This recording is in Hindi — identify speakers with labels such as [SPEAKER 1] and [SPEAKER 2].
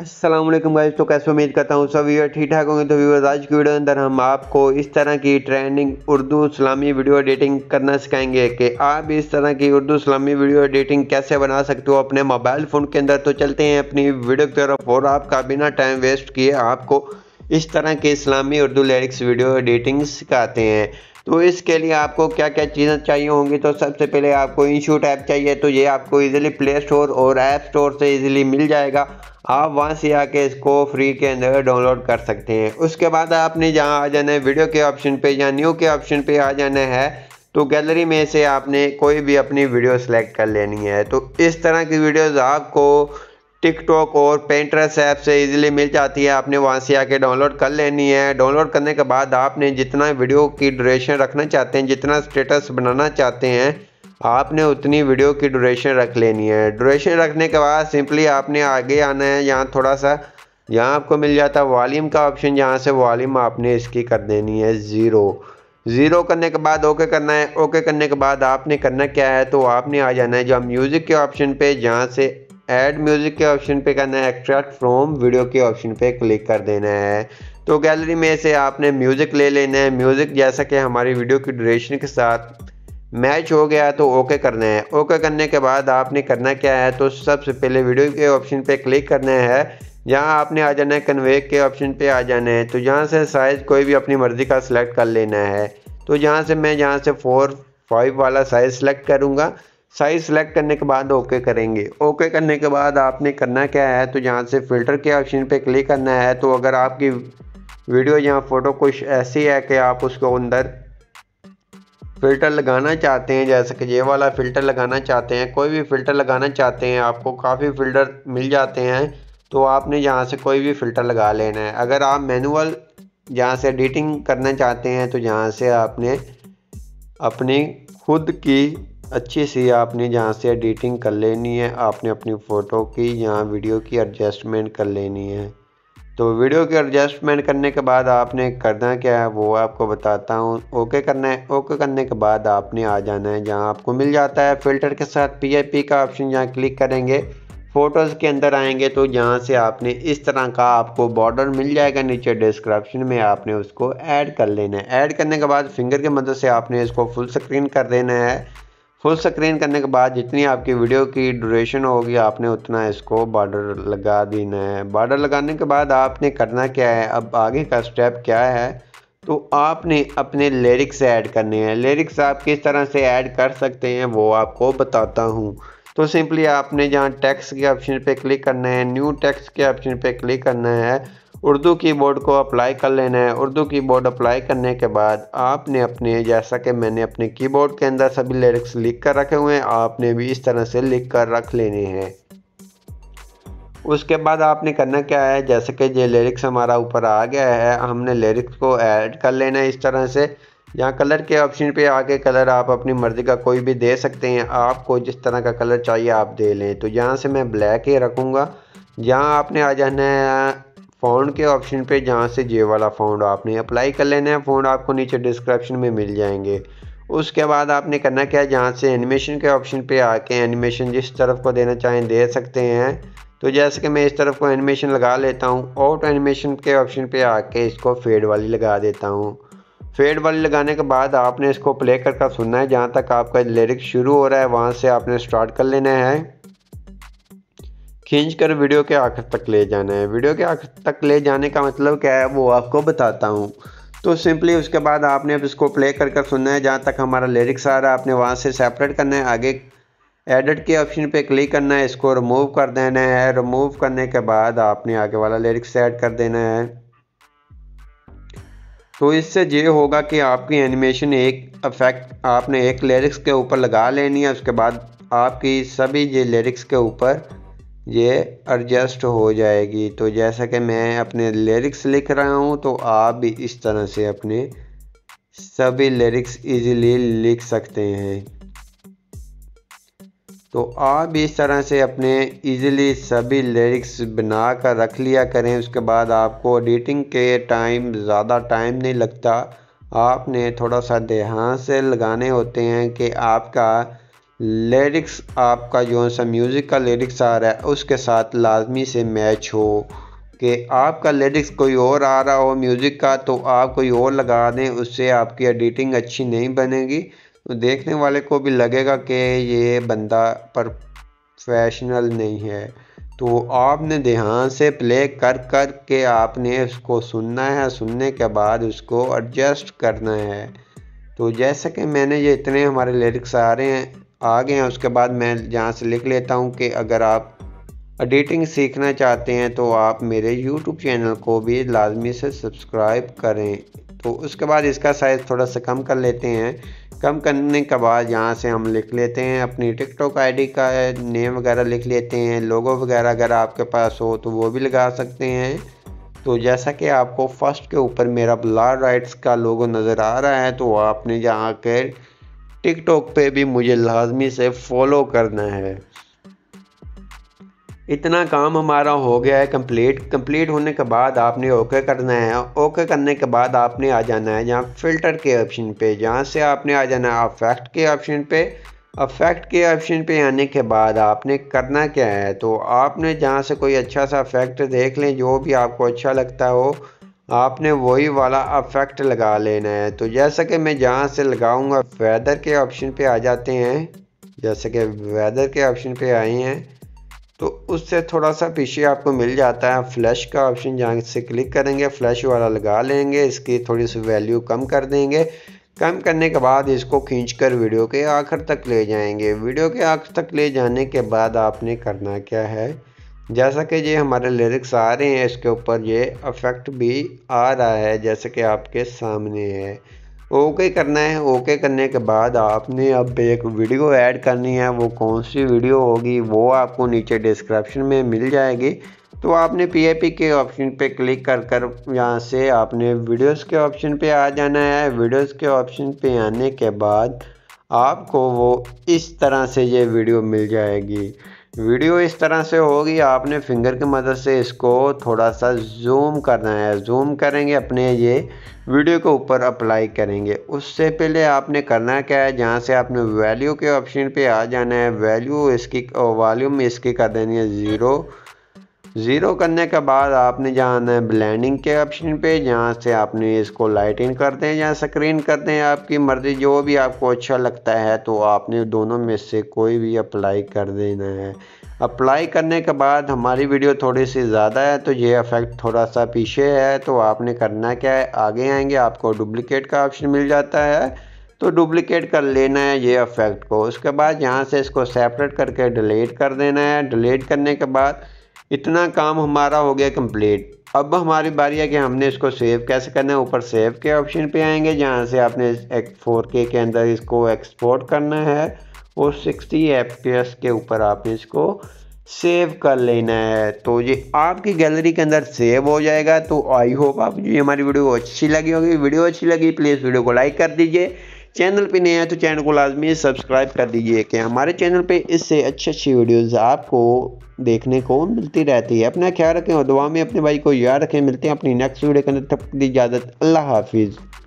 [SPEAKER 1] असलम गाइज तो कैसे उम्मीद करता हूँ सब व्यवर ठीक ठाक होंगे तो व्यवर्स आज की वीडियो के अंदर हम आपको इस तरह की ट्रेंडिंग उर्दू इस्लामी वीडियो एडिटिंग करना सिखाएंगे कि आप इस तरह की उर्दू इस्लामी वीडियो एडिटिंग कैसे बना सकते हो अपने मोबाइल फ़ोन के अंदर तो चलते हैं अपनी वीडियो की तरफ और आपका बिना टाइम वेस्ट किए आपको इस तरह के इस्लामी उर्दू लिरिक्स वीडियो एडिटिंग सिखाते हैं तो इसके लिए आपको क्या क्या चीज़ें चाहिए होंगी तो सबसे पहले आपको इंशूट ऐप चाहिए तो ये आपको इजीली प्ले स्टोर और ऐप स्टोर से इजीली मिल जाएगा आप वहाँ से आके इसको फ्री के अंदर डाउनलोड कर सकते हैं उसके बाद आपने जहाँ आ जाना है वीडियो के ऑप्शन पे या न्यू के ऑप्शन पे आ जाना है तो गैलरी में से आपने कोई भी अपनी वीडियो सेलेक्ट कर लेनी है तो इस तरह की वीडियोज़ आपको टिकटॉक और पेंट्रेस ऐप से इजीली मिल जाती है आपने वहाँ से आके डाउनलोड कर लेनी है डाउनलोड करने के बाद आपने जितना वीडियो की ड्यूरेशन रखना चाहते हैं जितना स्टेटस बनाना चाहते हैं आपने उतनी वीडियो की ड्यूरेशन रख लेनी है ड्यूरेशन रखने के बाद सिंपली आपने आगे आना है यहाँ थोड़ा सा यहाँ आपको मिल जाता है वॉलीम का ऑप्शन जहाँ से वॉलीम आपने इसकी कर देनी है ज़ीरो ज़ीरो करने के बाद ओके करना है ओके करने के बाद आपने करना क्या है तो आपने आ जाना है जो म्यूज़िक के ऑप्शन पे जहाँ से ऐड म्यूज़िक के ऑप्शन पे करना है एक्सट्रैक्ट फ्रॉम वीडियो के ऑप्शन पे क्लिक कर देना है तो गैलरी में से आपने म्यूज़िक ले लेना है म्यूज़िक जैसा कि हमारी वीडियो की ड्यूरेशन के साथ मैच हो गया तो ओके करना है ओके करने के बाद आपने करना क्या है तो सबसे पहले वीडियो के ऑप्शन पे क्लिक करना है यहाँ आपने आ जाना है कन्वे के ऑप्शन पे आ जाना है तो यहाँ से साइज़ कोई भी अपनी मर्ज़ी का सिलेक्ट कर लेना है तो यहाँ से मैं यहाँ से फोर फाइव वाला साइज़ सेलेक्ट करूँगा साइज सेलेक्ट करने के बाद ओके करेंगे ओके करने के बाद आपने करना क्या है तो यहाँ से फ़िल्टर के ऑप्शन पे क्लिक करना है तो अगर आपकी वीडियो या फ़ोटो कुछ ऐसी है कि आप उसको अंदर फ़िल्टर लगाना चाहते हैं जैसे कि ये वाला फ़िल्टर लगाना चाहते हैं कोई भी फ़िल्टर लगाना चाहते हैं आपको काफ़ी फ़िल्टर मिल जाते हैं तो आपने यहाँ से कोई भी फ़िल्टर लगा लेना है अगर आप मैनुअल यहाँ से एडिटिंग करना चाहते हैं तो यहाँ से आपने अपनी खुद की अच्छे से आपने जहाँ से एडिटिंग कर लेनी है आपने अपनी फ़ोटो की या वीडियो की एडजस्टमेंट कर लेनी है तो वीडियो की एडजस्टमेंट करने के बाद आपने करना क्या है वो आपको बताता हूँ ओके करना है ओके करने के बाद आपने आ जाना है जहाँ आपको मिल जाता है फ़िल्टर के साथ पीआईपी का ऑप्शन जहाँ क्लिक करेंगे फ़ोटोज़ के अंदर आएंगे तो यहाँ से आपने इस तरह का आपको बॉर्डर मिल जाएगा नीचे डिस्क्रिप्शन में आपने उसको ऐड कर लेना है ऐड करने के बाद फिंगर की मदद से आपने इसको फुल स्क्रीन कर देना है फुल स्क्रीन करने के बाद जितनी आपकी वीडियो की ड्यूरेशन होगी आपने उतना इसको बॉर्डर लगा देना है बॉर्डर लगाने के बाद आपने करना क्या है अब आगे का स्टेप क्या है तो आपने अपने लिरिक्स ऐड करने हैं लिरिक्स आप किस तरह से ऐड कर सकते हैं वो आपको बताता हूँ तो सिंपली आपने जहाँ टैक्स के ऑप्शन पे क्लिक करना है न्यू टैक्स के ऑप्शन पे क्लिक करना है उर्दू कीबोर्ड को अप्लाई कर लेना है उर्दू कीबोर्ड अप्लाई करने के बाद आपने अपने जैसा कि मैंने अपने कीबोर्ड के अंदर सभी लिरिक्स लिख कर रखे हुए हैं आपने भी इस तरह से लिख कर रख लेने हैं उसके बाद आपने करना क्या है जैसे कि ये लिरिक्स हमारा ऊपर आ गया है हमने लिरिक्स को ऐड कर लेना है इस तरह से यहाँ कलर के ऑप्शन पे आके कलर आप अपनी मर्ज़ी का कोई भी दे सकते हैं आपको जिस तरह का कलर चाहिए आप दे लें तो यहाँ से मैं ब्लैक ही रखूँगा यहाँ आपने आ जाना है फाउंड के ऑप्शन पे जहाँ से जे वाला फाउंड आपने अप्लाई कर लेना है फाउंड आपको नीचे डिस्क्रिप्शन में मिल जाएंगे उसके बाद आपने करना क्या है जहाँ से एनिमेशन के ऑप्शन पे आके एनिमेशन जिस तरफ को देना चाहें दे सकते हैं तो जैसे कि मैं इस तरफ को एनिमेशन लगा लेता हूँ आउट एनिमेशन के ऑप्शन पर आके इसको फेड वाली लगा देता हूँ फेड वाली लगाने के बाद आपने इसको प्ले कर कर सुनना है जहाँ तक आपका लिरिक्स शुरू हो रहा है वहाँ से आपने स्टार्ट कर लेना है खींच कर वीडियो के आखिर तक ले जाना है वीडियो के आखिर तक ले जाने का मतलब क्या है वो आपको बताता हूँ तो सिंपली उसके बाद आपने अब इसको प्ले कर कर सुनना है जहाँ तक हमारा लिरिक्स आ रहा है आपने वहाँ से सेपरेट करना है आगे एडिट के ऑप्शन पे क्लिक करना है इसको रिमूव कर देना है रिमूव करने के बाद आपने आगे वाला लिरिक्स ऐड कर देना है तो इससे ये होगा कि आपकी एनिमेशन एक अफेक्ट आपने एक लिरिक्स के ऊपर लगा लेनी है उसके बाद आपकी सभी ये लिरिक्स के ऊपर ये एडजस्ट हो जाएगी तो जैसा कि मैं अपने लिरिक्स लिख रहा हूँ तो आप भी इस तरह से अपने सभी लिरिक्स इजीली लिख सकते हैं तो आप इस तरह से अपने इजीली सभी लिरिक्स बना कर रख लिया करें उसके बाद आपको एडिटिंग के टाइम ज़्यादा टाइम नहीं लगता आपने थोड़ा सा देहा से लगाने होते हैं कि आपका लिरिक्स आपका जो सा म्यूज़िक का लिरिक्स आ रहा है उसके साथ लाजमी से मैच हो कि आपका लिरिक्स कोई और आ रहा हो म्यूज़िक का तो आप कोई और लगा दें उससे आपकी एडिटिंग अच्छी नहीं बनेगी तो देखने वाले को भी लगेगा कि ये बंदा प्रोफेशनल नहीं है तो आपने ध्यान से प्ले कर कर के आपने उसको सुनना है सुनने के बाद उसको एडजस्ट करना है तो जैसे कि मैंने ये इतने हमारे लिरिक्स आ रहे हैं आ गए हैं उसके बाद मैं यहाँ से लिख लेता हूँ कि अगर आप एडिटिंग सीखना चाहते हैं तो आप मेरे यूट्यूब चैनल को भी लाजमी से सब्सक्राइब करें तो उसके बाद इसका साइज़ थोड़ा सा कम कर लेते हैं कम करने के बाद यहाँ से हम लिख लेते हैं अपनी टिकटॉक आईडी का नेम वगैरह लिख लेते हैं लोगो वगैरह अगर आपके पास हो तो वो भी लगा सकते हैं तो जैसा कि आपको फर्स्ट के ऊपर मेरा ब्लार राइट्स का लोगो नज़र आ रहा है तो आपने जहाँ कर टिकटॉक पे भी मुझे लाजमी से फॉलो करना है इतना काम हमारा हो गया है कंप्लीट कंप्लीट होने के बाद आपने ओके करना है ओके करने के बाद आपने आ जाना है जहाँ फ़िल्टर के ऑप्शन पे जहाँ से आपने आ जाना है अफेक्ट के ऑप्शन पे अफेक्ट के ऑप्शन पे आने के बाद आपने करना क्या है तो आपने जहाँ से कोई अच्छा सा अफेक्ट देख लें जो भी आपको अच्छा लगता हो आपने वही वाला अफेक्ट लगा लेना है तो जैसा कि मैं जहाँ से लगाऊंगा वेदर के ऑप्शन पे आ जाते हैं जैसे कि वेदर के ऑप्शन पे आए हैं तो उससे थोड़ा सा पीछे आपको मिल जाता है फ्लैश का ऑप्शन जहाँ से क्लिक करेंगे फ्लैश वाला लगा लेंगे इसकी थोड़ी सी वैल्यू कम कर देंगे कम करने के बाद इसको कर वीडियो के आखिर तक ले जाएंगे वीडियो के आखिर तक ले जाने के बाद आपने करना क्या है जैसा कि ये हमारे लिरिक्स आ रहे हैं इसके ऊपर ये अफेक्ट भी आ रहा है जैसे कि आपके सामने है ओके करना है ओके करने के बाद आपने अब एक वीडियो ऐड करनी है वो कौन सी वीडियो होगी वो आपको नीचे डिस्क्रिप्शन में मिल जाएगी तो आपने पीएपी के ऑप्शन पे क्लिक कर कर यहाँ से आपने वीडियोस के ऑप्शन पे आ जाना है वीडियोस के ऑप्शन पे आने के बाद आपको वो इस तरह से ये वीडियो मिल जाएगी वीडियो इस तरह से होगी आपने फिंगर की मदद से इसको थोड़ा सा जूम करना है जूम करेंगे अपने ये वीडियो के ऊपर अप्लाई करेंगे उससे पहले आपने करना क्या है जहाँ से आपने वैल्यू के ऑप्शन पे आ जाना है वैल्यू इसकी वॉल्यूम इसकी कर देनी है ज़ीरो ज़ीरो करने के बाद आपने जहाँ है ब्लैंडिंग के ऑप्शन पे जहाँ से आपने इसको लाइट इन करते हैं या स्क्रीन करते हैं आपकी मर्ज़ी जो भी आपको अच्छा लगता है तो आपने दोनों में से कोई भी अप्लाई कर देना है अप्लाई करने के बाद हमारी वीडियो थोड़ी सी ज़्यादा है तो ये इफेक्ट थोड़ा सा पीछे है तो आपने करना क्या है आगे आएंगे आपको डुप्लिकेट का ऑप्शन मिल जाता है तो डुप्लिकेट कर लेना है ये इफेक्ट को उसके बाद यहाँ से इसको सेपरेट करके डिलीट कर देना है डिलीट करने के बाद इतना काम हमारा हो गया कंप्लीट अब हमारी बारी है कि हमने इसको सेव कैसे करना है ऊपर सेव के ऑप्शन पे आएंगे जहाँ से आपने फोर के के अंदर इसको एक्सपोर्ट करना है और सिक्सटी एफ के ऊपर आपने इसको सेव कर लेना है तो ये आपकी गैलरी के अंदर सेव हो जाएगा तो आई होप आप ये हमारी वीडियो अच्छी लगी होगी वीडियो अच्छी लगी प्लीज़ वीडियो को लाइक कर दीजिए चैनल पे नए हैं तो चैनल को लाजमी सब्सक्राइब कर दीजिए कि हमारे चैनल पे इससे अच्छी अच्छी वीडियोस आपको देखने को मिलती रहती है अपना ख्याल रखें और दुआ में अपने भाई को याद रखें मिलते हैं अपनी नेक्स्ट वीडियो के अंदर तब इजाज़त अल्लाह हाफिज़